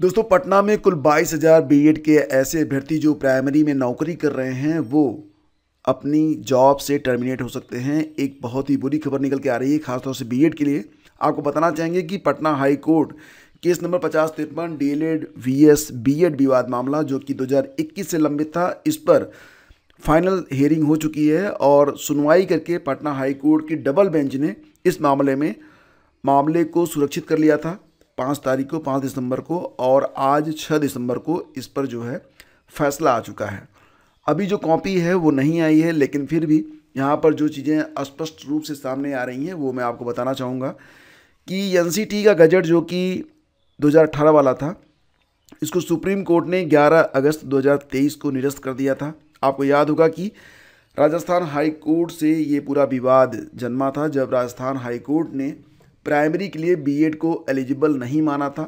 दोस्तों पटना में कुल बाईस हज़ार बी के ऐसे अभ्यर्थी जो प्राइमरी में नौकरी कर रहे हैं वो अपनी जॉब से टर्मिनेट हो सकते हैं एक बहुत ही बुरी खबर निकल के आ रही है खासतौर से बीएड के लिए आपको बताना चाहेंगे कि Patna high court case number पचास तिरपन D El Ed V S B Ed विवाद मामला जो कि 2021 से लंबित था इस पर फाइनल हेयरिंग हो चुकी है और सुनवाई करके पटना हाई कोर्ट की डबल बेंच ने इस मामले में मामले को सुरक्षित कर लिया था पाँच तारीख को पाँच दिसंबर को और आज छः दिसंबर को इस पर जो है फैसला आ चुका है अभी जो कॉपी है वो नहीं आई है लेकिन फिर भी यहाँ पर जो चीज़ें स्पष्ट रूप से सामने आ रही हैं वो मैं आपको बताना चाहूँगा कि एन का गजट जो कि 2018 वाला था इसको सुप्रीम कोर्ट ने 11 अगस्त 2023 को निरस्त कर दिया था आपको याद होगा कि राजस्थान हाई कोर्ट से ये पूरा विवाद जन्मा था जब राजस्थान हाई कोर्ट ने प्राइमरी के लिए बीएड को एलिजिबल नहीं माना था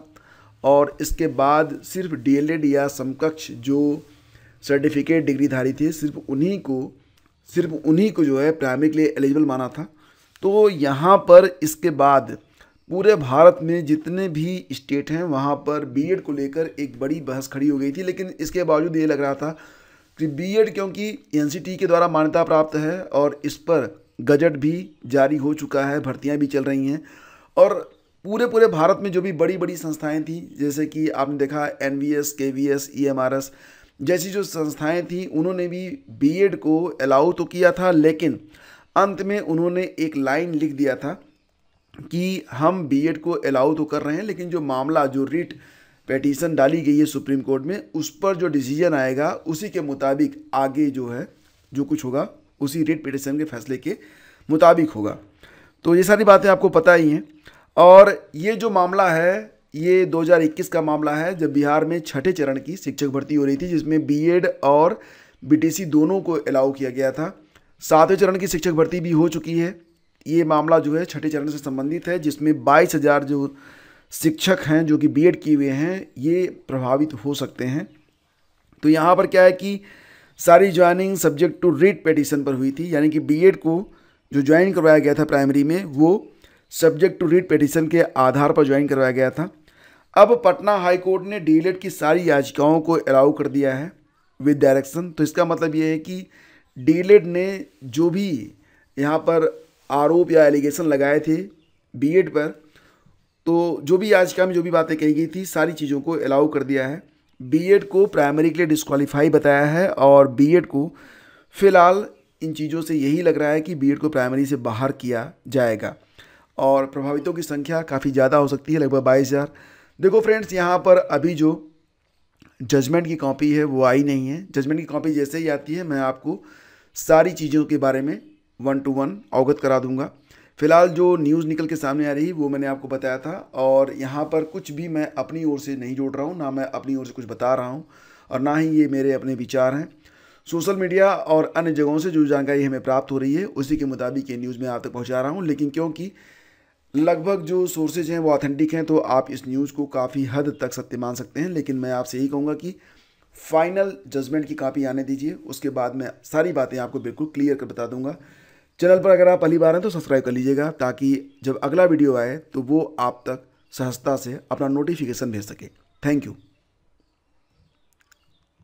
और इसके बाद सिर्फ डीएलएड या समकक्ष जो सर्टिफिकेट डिग्रीधारी थे सिर्फ उन्हीं को सिर्फ उन्हीं को जो है प्राइमरी के लिए एलिजिबल माना था तो यहाँ पर इसके बाद पूरे भारत में जितने भी स्टेट हैं वहाँ पर बीएड को लेकर एक बड़ी बहस खड़ी हो गई थी लेकिन इसके बावजूद ये लग रहा था कि बीएड क्योंकि एनसीटी के द्वारा मान्यता प्राप्त है और इस पर गजट भी जारी हो चुका है भर्तियाँ भी चल रही हैं और पूरे पूरे भारत में जो भी बड़ी बड़ी संस्थाएं थी जैसे कि आपने देखा N V S K V S E M R S जैसी जो संस्थाएं थी उन्होंने भी बी एड को अलाउ तो किया था लेकिन अंत में उन्होंने एक लाइन लिख दिया था कि हम बी एड को अलाउ तो कर रहे हैं लेकिन जो मामला जो रिट पेटिशन डाली गई है सुप्रीम कोर्ट में उस पर जो डिसीजन आएगा उसी के मुताबिक आगे जो है जो कुछ होगा उसी रिट पिटिशन के फैसले के मुताबिक होगा तो ये सारी बातें आपको पता ही हैं और ये जो मामला है ये 2021 का मामला है जब बिहार में छठे चरण की शिक्षक भर्ती हो रही थी जिसमें बीएड और बीटीसी दोनों को अलाउ किया गया था सातवें चरण की शिक्षक भर्ती भी हो चुकी है ये मामला जो है छठे चरण से संबंधित है जिसमें बाईस हज़ार जो शिक्षक हैं जो कि बीएड किए हुए हैं ये प्रभावित हो सकते हैं तो यहाँ पर क्या है कि सारी joining subject to writ petition पर हुई थी यानी कि बीएड को जो ज्वाइन करवाया गया था प्राइमरी में वो सब्जेक्ट टू रीड पटिशन के आधार पर ज्वाइन करवाया गया था अब पटना हाई कोर्ट ने डी की सारी याचिकाओं को अलाउ कर दिया है विद डायरेक्शन तो इसका मतलब ये है कि डी ने जो भी यहाँ पर आरोप या एलिगेशन लगाए थे बी पर तो जो भी याचिका में जो भी बातें कही गई थी सारी चीज़ों को अलाउ कर दिया है बी को प्राइमरी के लिए डिस्कवालीफाई बताया है और बी को फिलहाल इन चीज़ों से यही लग रहा है कि बी को प्राइमरी से बाहर किया जाएगा और प्रभावितों की संख्या काफ़ी ज़्यादा हो सकती है लगभग बाईस हज़ार देखो फ्रेंड्स यहाँ पर अभी जो जजमेंट की कॉपी है वो आई नहीं है जजमेंट की कॉपी जैसे ही आती है मैं आपको सारी चीज़ों के बारे में वन टू वन अवगत करा दूंगा फिलहाल जो न्यूज़ निकल के सामने आ रही वो मैंने आपको बताया था और यहाँ पर कुछ भी मैं अपनी ओर से नहीं जोड़ रहा हूँ ना मैं अपनी ओर से कुछ बता रहा हूँ और ना ही ये मेरे अपने विचार हैं सोशल मीडिया और अन्य जगहों से जो जानकारी हमें प्राप्त हो रही है उसी के मुताबिक ये न्यूज़ मैं आप तक पहुँचा रहा हूँ लेकिन क्योंकि लगभग जो सोर्सेज हैं वो ऑथेंटिक हैं तो आप इस न्यूज़ को काफ़ी हद तक सत्य मान सकते हैं लेकिन मैं आपसे यही कहूँगा कि फाइनल जजमेंट की कापी आने दीजिए उसके बाद मैं सारी बातें आपको बिल्कुल क्लियर कर बता दूंगा चैनल पर अगर आप पहली बार हैं तो सब्सक्राइब कर लीजिएगा ताकि जब अगला वीडियो आए तो वो आप तक सहजता से अपना नोटिफिकेशन भेज सके थैंक यू